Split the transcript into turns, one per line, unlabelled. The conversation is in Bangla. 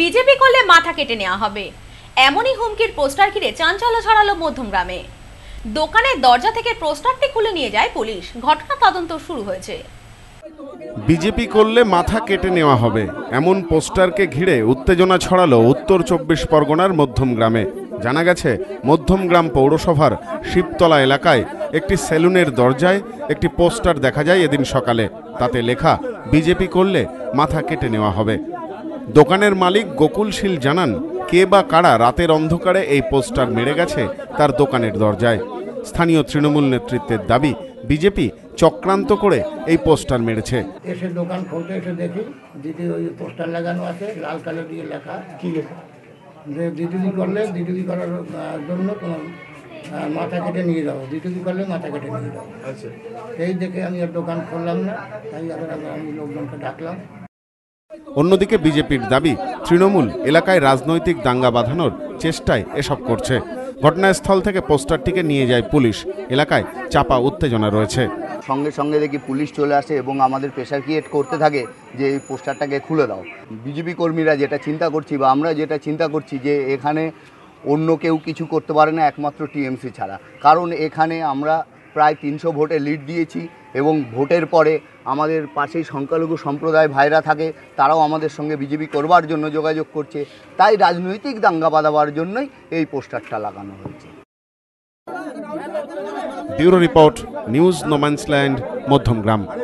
বিজেপি করলে মাথা কেটে নেওয়া হবে এমনই হুমকির পোস্টার ঘিরে চাঞ্চল্য ছড়ালো মধ্যমগ্রামে দোকানের দরজা থেকে পোস্টারটি খুলে নিয়ে যায় পুলিশ ঘটনা তদন্ত শুরু হয়েছে
বিজেপি করলে মাথা কেটে নেওয়া হবে এমন পোস্টারকে ঘিরে উত্তেজনা ছড়ালো উত্তর চব্বিশ পরগনার মধ্যমগ্রামে জানা গেছে মধ্যমগ্রাম পৌরসভার শিবতলা এলাকায় একটি সেলুনের দরজায় একটি পোস্টার দেখা যায় এদিন সকালে তাতে লেখা বিজেপি করলে মাথা কেটে নেওয়া হবে দোকানের মালিক গোকুল শীল জানান কে বা কারা রাতের অন্ধকারে এই পোস্টার মেরে গেছে তার দোকানের দরজায় স্থানীয় তৃণমূল নেতৃত্বের দাবি বিজেপি চক্রান্ত করে এই পোস্টার মেরেছে
এসে দোকান খুলতে এসে দেখি দিদি ওই পোস্টার লাগানো আছে লাল কালো দিয়ে লেখা কি লেখা দিদিদি করলে দিদিদি করার জন্য মাথা কেটে নিয়ে যাবো দিদিদি করলে মাথা কেটে নিয়ে যাবো আচ্ছা। এই দেখে আমি আর দোকান খুললাম না তাই আমি লোকজনকে ডাকলাম
অন্যদিকে বিজেপির দাবি তৃণমূল এলাকায় রাজনৈতিক দাঙ্গা বাঁধানোর চেষ্টায় এসব করছে ঘটনাস্থল থেকে পোস্টারটিকে নিয়ে যায় পুলিশ এলাকায় চাপা উত্তেজনা রয়েছে
সঙ্গে সঙ্গে দেখি পুলিশ চলে আসে এবং আমাদের প্রেশার ক্রিয়েট করতে থাকে যে এই পোস্টারটাকে খুলে দাও বিজেপি কর্মীরা যেটা চিন্তা করছি বা আমরা যেটা চিন্তা করছি যে এখানে অন্য কেউ কিছু করতে পারে না একমাত্র টিএমসি ছাড়া কারণ এখানে আমরা প্রায় তিনশো ভোটে লিড দিয়েছি এবং ভোটের পরে আমাদের পাশেই সংখ্যালঘু সম্প্রদায় ভাইরা থাকে তারাও আমাদের সঙ্গে বিজেপি করবার জন্য যোগাযোগ করছে তাই রাজনৈতিক দাঙ্গা বাঁধাবার জন্যই এই পোস্টারটা লাগানো হয়েছে
bureau report news no man's land Madhyamgram